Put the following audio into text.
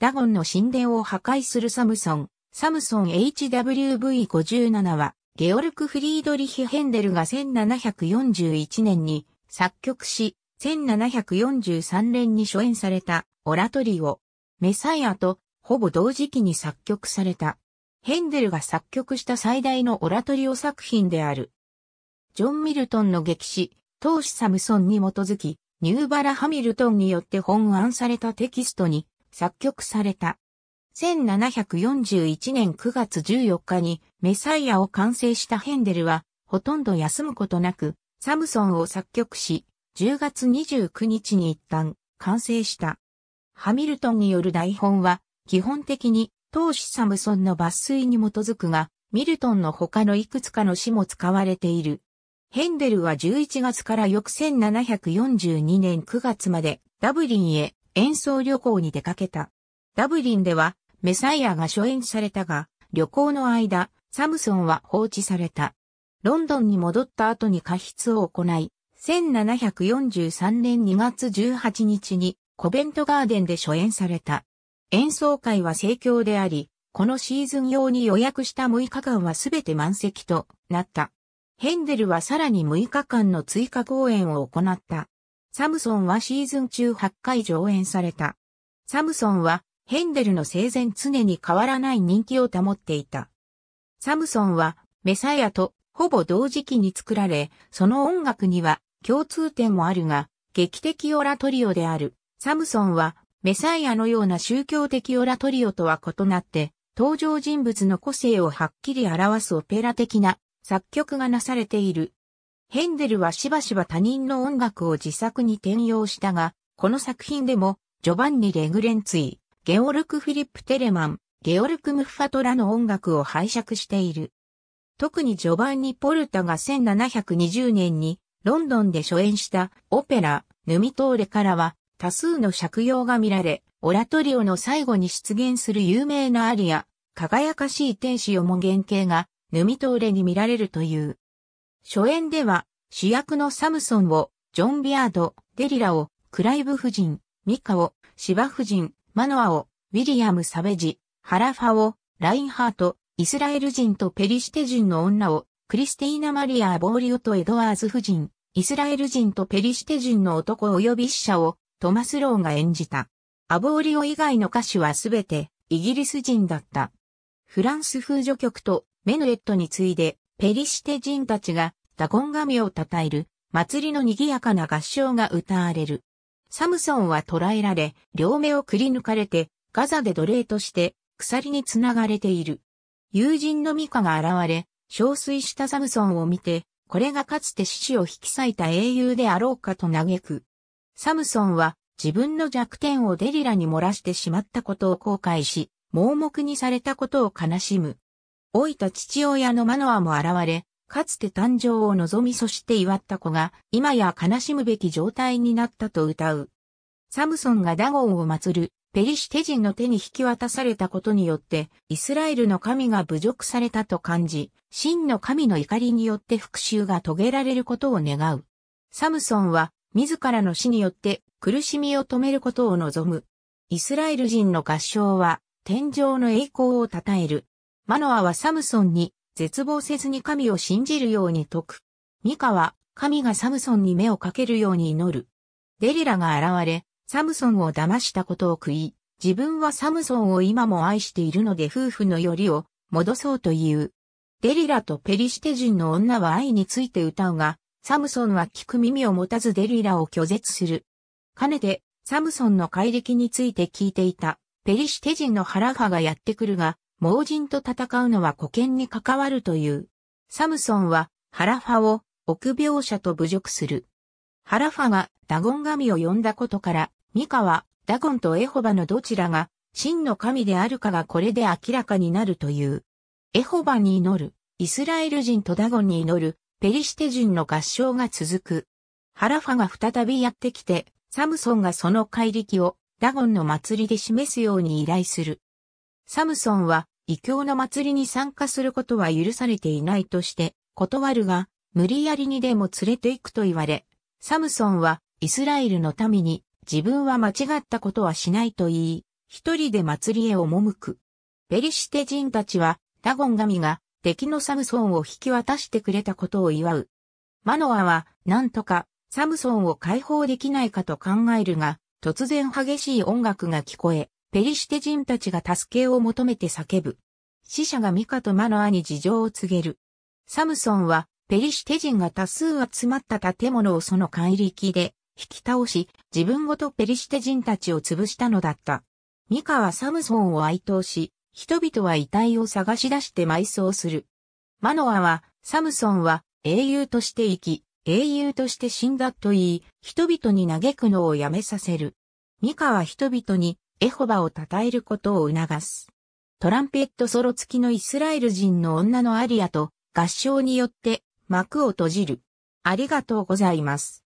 ダゴンの神殿を破壊するサムソン、サムソン HWV57 は、ゲオルク・フリードリヒ・ヘンデルが1741年に作曲し、1743年に初演されたオラトリオ、メサイアとほぼ同時期に作曲された。ヘンデルが作曲した最大のオラトリオ作品である。ジョン・ミルトンの劇史、当主サムソンに基づき、ニューバラ・ハミルトンによって本案されたテキストに、作曲された。1741年9月14日にメサイアを完成したヘンデルは、ほとんど休むことなく、サムソンを作曲し、10月29日に一旦完成した。ハミルトンによる台本は、基本的に、当時サムソンの抜粋に基づくが、ミルトンの他のいくつかの詩も使われている。ヘンデルは11月から翌1742年9月までダブリンへ演奏旅行に出かけた。ダブリンではメサイアが初演されたが、旅行の間、サムソンは放置された。ロンドンに戻った後に過失を行い、1743年2月18日にコベントガーデンで初演された。演奏会は盛況であり、このシーズン用に予約した6日間はすべて満席となった。ヘンデルはさらに6日間の追加公演を行った。サムソンはシーズン中8回上演された。サムソンはヘンデルの生前常に変わらない人気を保っていた。サムソンはメサイアとほぼ同時期に作られ、その音楽には共通点もあるが、劇的オラトリオであるサムソンはメサイアのような宗教的オラトリオとは異なって、登場人物の個性をはっきり表すオペラ的な作曲がなされているヘンデルはしばしば他人の音楽を自作に転用したが、この作品でも、ジョバンニ・レグレンツィ、ゲオルク・フィリップ・テレマン、ゲオルク・ムッファトラの音楽を拝借している。特にジョバンニ・ポルタが1720年にロンドンで初演したオペラ、ヌミトーレからは多数の借用が見られ、オラトリオの最後に出現する有名なアリア、輝かしい天使よも原型が、ヌミトーレに見られるという。初演では主役のサムソンを、ジョン・ビアード、デリラを、クライブ夫人、ミカを、芝夫人、マノアを、ウィリアム・サベジ、ハラファを、ラインハート、イスラエル人とペリシテ人の女を、クリスティーナ・マリア・ボーリオとエドワーズ夫人、イスラエル人とペリシテ人の男及び死者をトマス・ローが演じた。アボーリオ以外の歌手はすべてイギリス人だった。フランス風女曲とメヌエットに次いでペリシテ人たちがダゴン神を称える祭りの賑やかな合唱が歌われる。サムソンは捕らえられ、両目をくり抜かれて、ガザで奴隷として鎖につながれている。友人のミカが現れ、憔悴したサムソンを見て、これがかつて獅子を引き裂いた英雄であろうかと嘆く。サムソンは自分の弱点をデリラに漏らしてしまったことを後悔し、盲目にされたことを悲しむ。老いた父親のマノアも現れ、かつて誕生を望みそして祝った子が、今や悲しむべき状態になったと歌う。サムソンがダゴンを祀る、ペリシテ人の手に引き渡されたことによって、イスラエルの神が侮辱されたと感じ、真の神の怒りによって復讐が遂げられることを願う。サムソンは、自らの死によって苦しみを止めることを望む。イスラエル人の合唱は、天上の栄光を称える。マノアはサムソンに絶望せずに神を信じるように説く。ミカは神がサムソンに目をかけるように祈る。デリラが現れ、サムソンを騙したことを食い、自分はサムソンを今も愛しているので夫婦のよりを戻そうという。デリラとペリシテ人の女は愛について歌うが、サムソンは聞く耳を持たずデリラを拒絶する。かねて、サムソンの怪力について聞いていた、ペリシテ人のハラハがやってくるが、盲人と戦うのは古剣に関わるという。サムソンは、ハラファを、臆病者と侮辱する。ハラファがダゴン神を呼んだことから、ミカはダゴンとエホバのどちらが真の神であるかがこれで明らかになるという。エホバに祈る、イスラエル人とダゴンに祈る、ペリシテ人の合唱が続く。ハラファが再びやってきて、サムソンがその怪力をダゴンの祭りで示すように依頼する。サムソンは異教の祭りに参加することは許されていないとして断るが、無理やりにでも連れて行くと言われ、サムソンはイスラエルの民に自分は間違ったことはしないと言い、一人で祭りへ赴く。ペリシテ人たちはダゴン神が敵のサムソンを引き渡してくれたことを祝う。マノアはなんとかサムソンを解放できないかと考えるが、突然激しい音楽が聞こえ、ペリシテ人たちが助けを求めて叫ぶ。死者がミカとマノアに事情を告げる。サムソンは、ペリシテ人が多数集まった建物をその理機で引き倒し、自分ごとペリシテ人たちを潰したのだった。ミカはサムソンを哀悼し、人々は遺体を探し出して埋葬する。マノアは、サムソンは英雄として生き、英雄として死んだと言い、人々に嘆くのをやめさせる。ミカは人々にエホバを称えることを促す。トランペットソロ付きのイスラエル人の女のアリアと合唱によって幕を閉じる。ありがとうございます。